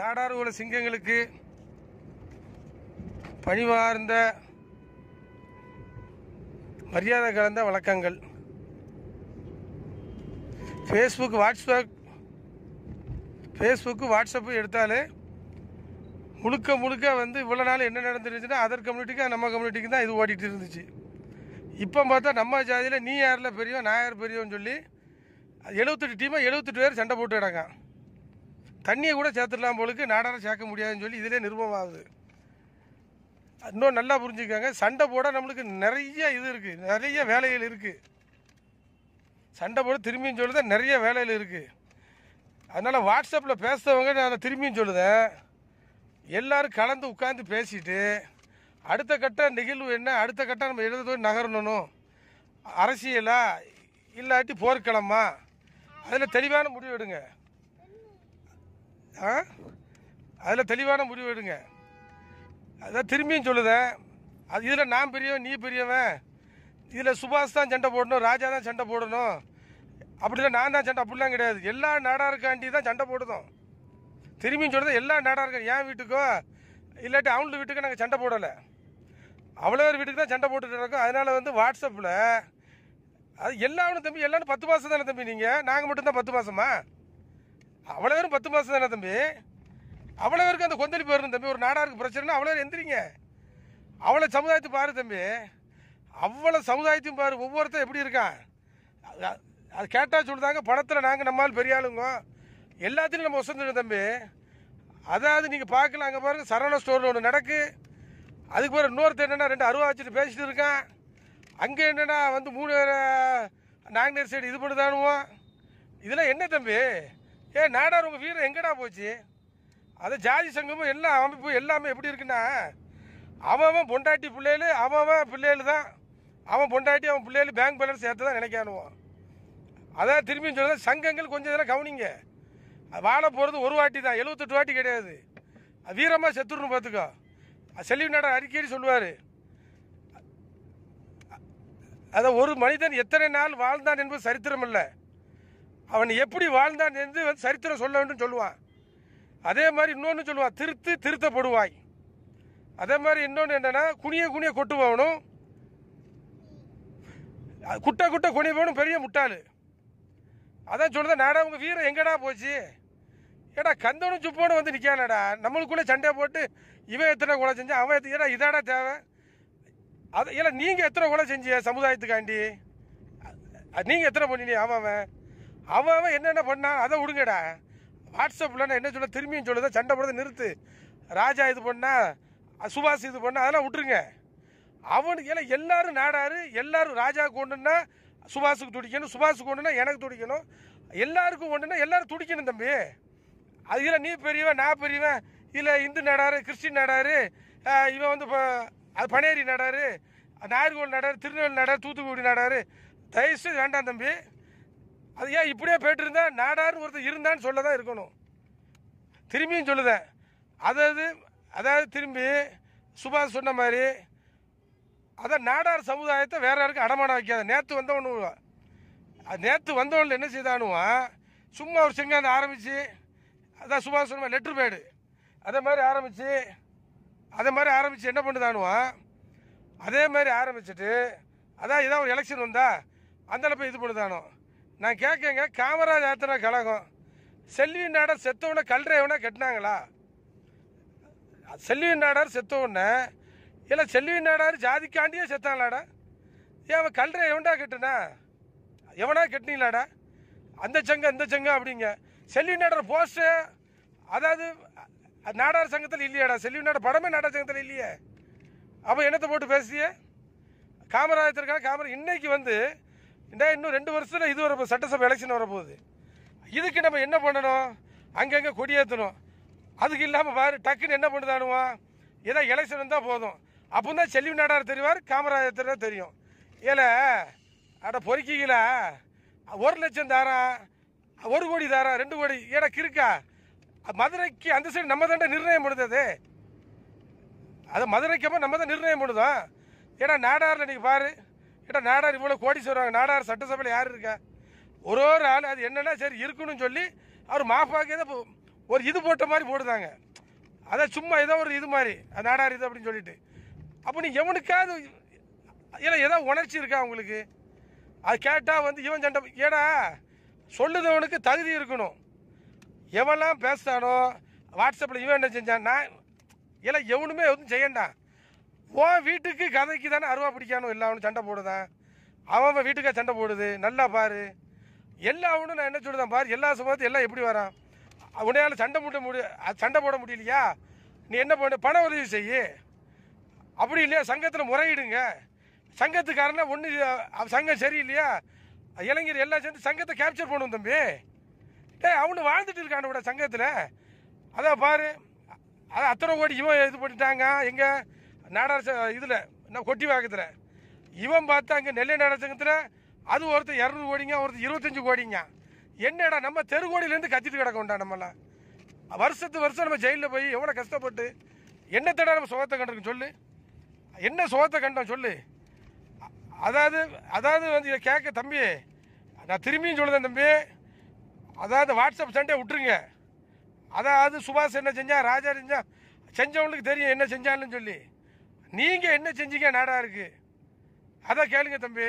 நாடார்குல சிங்கங்களுக்கு பணிவார்ந்த மரியாதை கலந்த வழக்கங்கள் ஃபேஸ்புக் வாட்ஸ்அப் ஃபேஸ்புக்கு வாட்ஸ்அப்பு எடுத்தாலே முழுக்க முழுக்க வந்து இவ்வளோ நாள் என்ன நடந்துருந்துச்சுன்னா அதர் கம்யூனிட்டிக்கு நம்ம கம்யூனிட்டிக்கு தான் இது ஓடிட்டு இருந்துச்சு இப்போ பார்த்தா நம்ம ஜாதியில் நீ யாரில் பெரியவன் நான் யார் பெரியவன் சொல்லி எழுபத்தெட்டு டீமாக எழுபத்தெட்டு பேர் சண்டை போட்டு கிடக்கான் தண்ணியை கூட சேர்த்துடலாம் போலுக்கு நாடாரம் சேர்க்க முடியாதுன்னு சொல்லி இதிலே நிருபம் ஆகுது இன்னும் நல்லா புரிஞ்சுக்காங்க சண்டை போட நம்மளுக்கு நிறைய இது இருக்குது நிறைய வேலைகள் இருக்குது சண்டை போட திரும்பியும் சொல்லுதேன் நிறைய வேலைகள் இருக்குது அதனால் வாட்ஸ்அப்பில் பேசுகிறவங்க நான் அதை திரும்பியும் சொல்லுதேன் எல்லோரும் கலந்து உட்காந்து பேசிட்டு அடுத்த கட்ட நிகழ்வு என்ன அடுத்த கட்டம் நம்ம எழுத நகரணும் அரசியலா இல்லாட்டி போர்க்கிழமா அதில் தெளிவான முடிவு எடுங்க ஆ அதில் தெளிவான முடிவு எடுங்க அதான் திரும்பியும் சொல்லுதேன் அது இதில் நான் பெரியவன் நீ பெரியவன் இதில் சுபாஷ் தான் சண்டை போடணும் ராஜா தான் சண்டை போடணும் இல்லை நான் தான் சண்டை அப்படிலாம் கிடையாது எல்லா நாடாருக்காண்டி தான் சண்டை போடுதோம் திரும்பியும் சொல்கிறது எல்லா நாடாருக்கும் என் வீட்டுக்கோ இல்லாட்டி அவங்க வீட்டுக்கோ நாங்கள் சண்டை போடலை அவ்வளோ பேர் வீட்டுக்கு தான் சண்டை போட்டுட்டு இருக்கோம் அதனால் வந்து வாட்ஸ்அப்பில் அது எல்லாரும் தம்பி எல்லாரும் பத்து மாதம் தானே தம்பி நீங்கள் நாங்கள் மட்டும்தான் பத்து மாதமா அவ்வளோ பேரும் பத்து மாதம் தானே தம்பி அவ்வளோ பேருக்கு அந்த கொந்தளி வரணும் தம்பி ஒரு நாடாருக்கு பிரச்சனைனா அவ்வளோ எந்திரிங்க அவ்வளோ சமுதாயத்தை பாரு தம்பி அவ்வளோ சமுதாயத்தையும் பாரு ஒவ்வொருத்தர் எப்படி இருக்கான் அது கேட்டால் சொல்லுதாங்க படத்தில் நாங்கள் நம்மால் பெரிய ஆளுங்க எல்லாத்துலையும் நம்ம வசந்துடும் தம்பி அதாவது நீங்கள் பார்க்கலாம் அங்கே பாருங்கள் சரவண ஸ்டோரில் ஒன்று நடக்கு அதுக்கு பிறகு இன்னொருத்தர் என்னென்னா ரெண்டு அருவா வச்சுட்டு பேசிட்டு இருக்கான் அங்கே என்னென்னா வந்து மூணு நாங்கநேர் சைடு இது பண்ணுதானுவோம் இதெல்லாம் என்ன தம்பி ஏ நாடார் உங்கள் வீரம் எங்கடா போச்சு அது ஜாதி சங்கமும் எல்லா அமைப்பும் எல்லாமே எப்படி இருக்குன்னா அவன் பொண்டாட்டி பிள்ளைகள் அவன் பிள்ளைகள் தான் அவன் பொண்டாட்டி அவன் பிள்ளைகள் பேங்க் பேலன்ஸ் சேர்த்து தான் நினைக்கானுவான் அதான் திரும்பி சொல்லுறது சங்கங்கள் கொஞ்சம் இதெல்லாம் கவனிங்க வாழ போகிறது ஒரு வாட்டி தான் எழுபத்தெட்டு வாட்டி கிடையாது வீரமாக செத்துடணும் பார்த்துக்கோ செல்வி நாடார் அடிக்கடி சொல்லுவார் அதை ஒரு மனிதன் எத்தனை நாள் வாழ்ந்தான் என்பது சரித்திரம் இல்லை அவன் எப்படி வாழ்ந்தான் என்று வந்து சரித்திரம் சொல்ல வேண்டும் சொல்லுவான் அதே மாதிரி இன்னொன்று சொல்லுவான் திருத்து திருத்தப்படுவாய் அதே மாதிரி இன்னொன்று என்னென்னா குனிய குனிய போகணும் குட்டை குட்டை குனிபவனும் பெரிய முட்டாள் அதான் சொல்லுதான் நாடா உங்கள் வீரம் எங்கடா போச்சு ஏடா கந்தனும் சுப்போனும் வந்து நிற்கானடா நம்மளுக்குள்ளே சண்டை போட்டு இவன் எத்தனை கொலை செஞ்சு அவன் எத்தனை ஏடா இதாடா தேவை அது இல்லை நீங்கள் எத்தனை கொலை செஞ்சிய சமுதாயத்துக்காண்டி நீங்கள் எத்தனை பண்ணினி ஆமாம் அவன் அவன் அவன் என்னென்ன பண்ணான் அதை விடுங்கடா வாட்ஸ்அப்பில் நான் என்ன சொல்ல திரும்பியும் சொல்லுதா சண்டை போடுறது நிறுத்து ராஜா இது பண்ணா சுபாஷ் இது பண்ணா அதெல்லாம் விட்டுருங்க அவனுக்கு ஏன்னா எல்லாரும் நாடாரு எல்லாரும் ராஜாவுக்கு ஒன்றுன்னா சுபாஷுக்கு துடிக்கணும் சுபாஷுக்கு கொண்டுனா எனக்கு துடிக்கணும் எல்லாருக்கும் ஒன்றுனா எல்லாரும் துடிக்கணும் தம்பி அது இல்லை நீ பெரியவன் நான் பெரியவன் இல்லை இந்து நாடாரு கிறிஸ்டின் நாடாரு இவன் வந்து இப்போ அது பனேரி நாடாரு நாகர்கோவில் நாடாரு திருநெல்வேலி நாடாரு தூத்துக்குடி நாடாரு தயவுசெய்து வேண்டாம் தம்பி அது ஏன் இப்படியே போயிட்டு இருந்தா நாடார்னு ஒருத்தர் இருந்தான்னு சொல்ல தான் இருக்கணும் திரும்பியும் சொல்லுதேன் அதாவது அதாவது திரும்பி சுபாஷ் சொன்ன மாதிரி அதான் நாடார் சமுதாயத்தை வேற யாருக்கும் அடமானம் வைக்காத நேற்று வந்தவனு நேற்று வந்தவனில் என்ன செய்தானுவான் சும்மா ஒரு செங்காந்து ஆரம்பித்து அதான் சுபாஷ் சொன்ன லெட்ரு பேடு அதே மாதிரி ஆரம்பித்து அதே மாதிரி ஆரம்பித்து என்ன பண்ணுதானுவான் அதே மாதிரி ஆரம்பிச்சுட்டு அதான் ஏதாவது ஒரு எலெக்ஷன் வந்தா அந்தளவு இது பண்ணுதானோ நான் கேட்கங்க காமராஜ் ஆத்திர கழகம் செல்வி நாடர் செத்தவனை கல்றையவனை கட்டினாங்களா செல்வி நாடார் செத்தவொன்னே இல்லை செல்வி நாடார் ஜாதிக்காண்டியே செத்தாங்களாடா ஏன் அவன் கல்றை எவன்டா கட்டுனா எவனா கட்டினீங்களாடா அந்த சங்கம் இந்த சங்கம் அப்படிங்க செல்வி நாடர் போஸ்ட்டு அதாவது நாடார் சங்கத்தில் இல்லையாடா செல்வி நாட படமே நாடார் சங்கத்தில் இல்லையே அப்போ என்னத்தை போட்டு பேசிய காமராஜத்திற்காக காமரா இன்னைக்கு வந்து இந்த இன்னும் ரெண்டு வருஷத்தில் இது வரப்போ சட்டசபை எலெக்ஷன் வரப்போகுது இதுக்கு நம்ம என்ன பண்ணணும் அங்கங்கே கொடியேற்றணும் அதுக்கு இல்லாமல் பாரு டக்குன்னு என்ன பண்ணுதானுவோம் ஏதோ எலெக்ஷன் இருந்தால் போதும் அப்போ தான் செல்வி நாடார் தெரிவார் காமராஜர் தெரியும் ஏழை அட பொறுக்கிக்கல ஒரு லட்சம் தாரா ஒரு கோடி தாரா ரெண்டு கோடி ஏடா கிருக்கா மதுரைக்கு அந்த சைடு நம்ம தான் நிர்ணயம் பண்ணுது அது மதுரைக்கு அப்போ நம்ம தான் நிர்ணயம் பண்ணுதோம் ஏடா நாடாரில் நீங்கள் பாரு ஏட்டா நாடார் இவ்வளோ கோடி சொல்கிறாங்க நாடார் சட்டசபையில் யார் இருக்கா ஒரு ஒரு ஆள் அது என்னென்னா சரி இருக்குன்னு சொல்லி அவர் மாஃபாக்கே ஒரு இது போட்ட மாதிரி போடுதாங்க அதான் சும்மா ஏதோ ஒரு இது மாதிரி அது நாடார் இது அப்படின்னு சொல்லிட்டு அப்போ நீ எவனுக்காவது இல்லை ஏதோ உணர்ச்சி இருக்கா உங்களுக்கு அது கேட்டால் வந்து இவன் சண்டை ஏடா சொல்லுதவனுக்கு தகுதி இருக்கணும் எவெல்லாம் பேசுகிறானோ வாட்ஸ்அப்பில் இவன் என்ன செஞ்சான் நான் இல்லை எவனுமே எதுவும் செய்யண்டான் ஓ வீட்டுக்கு கதைக்கு தானே அருவா பிடிக்கானோ இல்லை அவனு சண்டை போடுதான் அவன் வீட்டுக்காக சண்டை போடுது நல்லா பாரு எல்லா அவனும் நான் என்ன சொல்லுதான் பாரு எல்லா சமயத்தையும் எல்லாம் எப்படி வரான் உன்னையால் சண்டை மூட்ட முடிய சண்டை போட முடியலையா நீ என்ன பண்ண பண உதவி செய் அப்படி இல்லையா சங்கத்தில் முறையிடுங்க சங்கத்துக்காரனா ஒன்று சங்கம் சரியில்லையா இளைஞர் எல்லாம் சேர்ந்து சங்கத்தை கேப்சர் பண்ணும் தம்பி டே அவனு வாழ்ந்துட்டு இருக்கான விட சங்கத்தில் அதான் பாரு அதான் அத்தனை கோடி இவன் இது பண்ணிட்டாங்க எங்கே நாடார் இதில் நான் கொட்டி வாக்கத்தில் இவன் பார்த்தா அங்கே நெல்லை நாடார் அது ஒருத்தர் இரநூறு கோடிங்க ஒருத்தர் இருபத்தஞ்சி கோடிங்க என்னடா நம்ம தெரு தெருக்கோடியிலேருந்து கத்திட்டு வேண்டாம் நம்மளாம் வருஷத்து வருஷம் நம்ம ஜெயிலில் போய் எவ்வளோ கஷ்டப்பட்டு என்னத்தடா நம்ம சுகத்தை கண்டிருக்கோம் சொல்லு என்ன சுகத்தை கண்டோம் சொல்லு அதாவது அதாவது வந்து இதை கேட்க தம்பி நான் திரும்பியும் சொல்லுதேன் தம்பி அதாவது வாட்ஸ்அப் சண்டே விட்டுருங்க அதாவது சுபாஷ் என்ன செஞ்சான் ராஜா செஞ்சால் செஞ்சவங்களுக்கு தெரியும் என்ன செஞ்சான்னு சொல்லி நீங்கள் என்ன செஞ்சீங்க நாடாக இருக்குது அதான் கேளுங்க தம்பி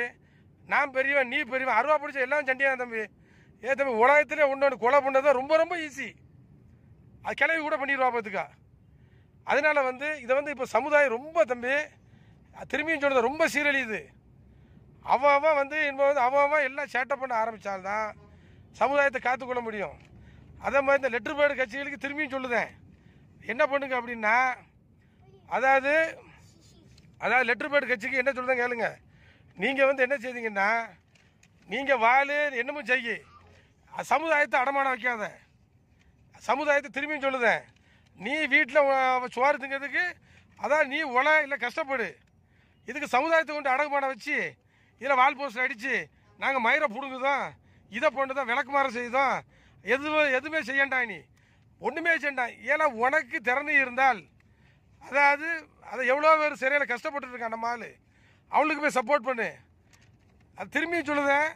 நான் பெரியவன் நீ பெரியவன் அருவா பிடிச்ச எல்லாம் சண்டியா தம்பி ஏ தம்பி உலகத்திலே ஒன்று கொலை பண்ணது ரொம்ப ரொம்ப ஈஸி அது கிளவி கூட பண்ணிடுவா பார்த்துக்கா அதனால வந்து இதை வந்து இப்போ சமுதாயம் ரொம்ப தம்பி திரும்பியும் சொல்கிறது ரொம்ப சீரழியுது அவன் அவன் வந்து என்பது வந்து அவன் அவன் எல்லாம் சேட்டை பண்ண ஆரம்பித்தால்தான் சமுதாயத்தை காத்துக்கொள்ள முடியும் அதே மாதிரி இந்த லெட்ரு பேர்டு கட்சிகளுக்கு திரும்பியும் சொல்லுதேன் என்ன பண்ணுங்க அப்படின்னா அதாவது அதாவது லெட்ரு பேட் கட்சிக்கு என்ன சொல்லுதான் கேளுங்க நீங்கள் வந்து என்ன செய்தீங்கன்னா நீங்கள் வாலு என்னமோ செய்யி சமுதாயத்தை அடமானம் வைக்காத சமுதாயத்தை திரும்பியும் சொல்லுதேன் நீ வீட்டில் சோறு திங்கிறதுக்கு அதான் நீ உல இல்லை கஷ்டப்படு இதுக்கு சமுதாயத்தை கொண்டு அடகுமான வச்சு இதில் வால் போஸ்டர் அடித்து நாங்கள் மயிரை பிடுங்குதோம் இதை போன்று தான் விளக்குமாறு செய்தோம் எதுவும் எதுவுமே செய்யண்டா நீ ஒன்றுமே செய்யண்டா ஏன்னா உனக்கு திறமை இருந்தால் அதாவது அதை எவ்வளோ பேர் சிறையில் கஷ்டப்பட்டுருக்கான் அந்த ஆள் அவளுக்கு போய் சப்போர்ட் பண்ணு அது திரும்பியும் சொல்லுதேன்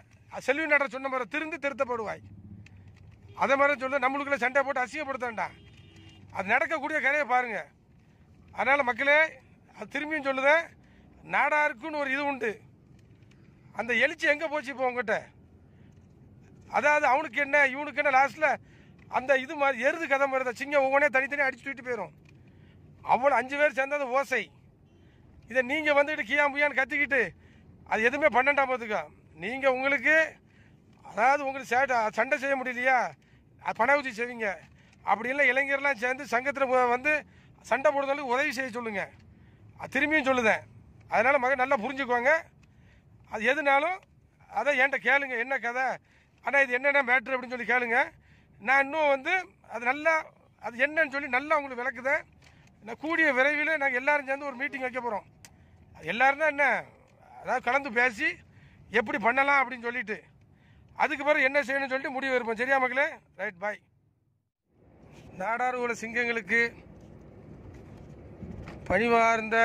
செல்வி நட சொன்ன மாதிரி திருந்து திருத்தப்படுவாய் அதே மாதிரி சொல்லுது நம்மளுக்குள்ள சண்டை போட்டு அசிங்கப்படுத்தாண்டா அது நடக்கக்கூடிய கதையை பாருங்கள் அதனால் மக்களே அது திரும்பியும் சொல்லுதேன் நாடாருக்குன்னு ஒரு இது உண்டு அந்த எழுச்சி எங்கே போச்சு இப்போ உங்ககிட்ட அதாவது அவனுக்கு என்ன இவனுக்கு என்ன லாஸ்ட்டில் அந்த இது மாதிரி எருது கதை மாதிரி தான் சிங்கம் ஒவ்வொன்றே தனித்தனியாக அடிச்சு தூக்கிட்டு போயிடும் அவ்வளோ அஞ்சு பேர் சேர்ந்தது ஓசை இதை நீங்கள் வந்துக்கிட்டு கியா முயான்னு கத்திக்கிட்டு அது எதுவுமே பண்ணண்டாம் பார்த்துக்கோ நீங்கள் உங்களுக்கு அதாவது உங்களுக்கு சேட்டை சண்டை செய்ய முடியலையா அது பண உதவி செய்வீங்க அப்படி இல்லை இளைஞர்லாம் சேர்ந்து சங்கத்தில் வந்து சண்டை போடுறதுக்கு உதவி செய்ய சொல்லுங்கள் திரும்பியும் சொல்லுதேன் அதனால் மகன் நல்லா புரிஞ்சுக்குவாங்க அது எதுனாலும் அதை என்கிட்ட கேளுங்க என்ன கதை ஆனால் இது என்னென்ன மேட்ரு அப்படின்னு சொல்லி கேளுங்க நான் இன்னும் வந்து அது நல்லா அது என்னன்னு சொல்லி நல்லா உங்களுக்கு விளக்குதேன் நான் கூடிய விரைவில் நாங்கள் எல்லோரும் சேர்ந்து ஒரு மீட்டிங் வைக்க போகிறோம் எல்லாரும் தான் என்ன அதாவது கலந்து பேசி எப்படி பண்ணலாம் அப்படின்னு சொல்லிட்டு அதுக்கு பிறகு என்ன செய்யணும்னு சொல்லிட்டு முடிவு இருப்போம் சரியா மக்களே ரைட் பாய் நாடார் உள்ள சிங்கங்களுக்கு பணிவார்ந்த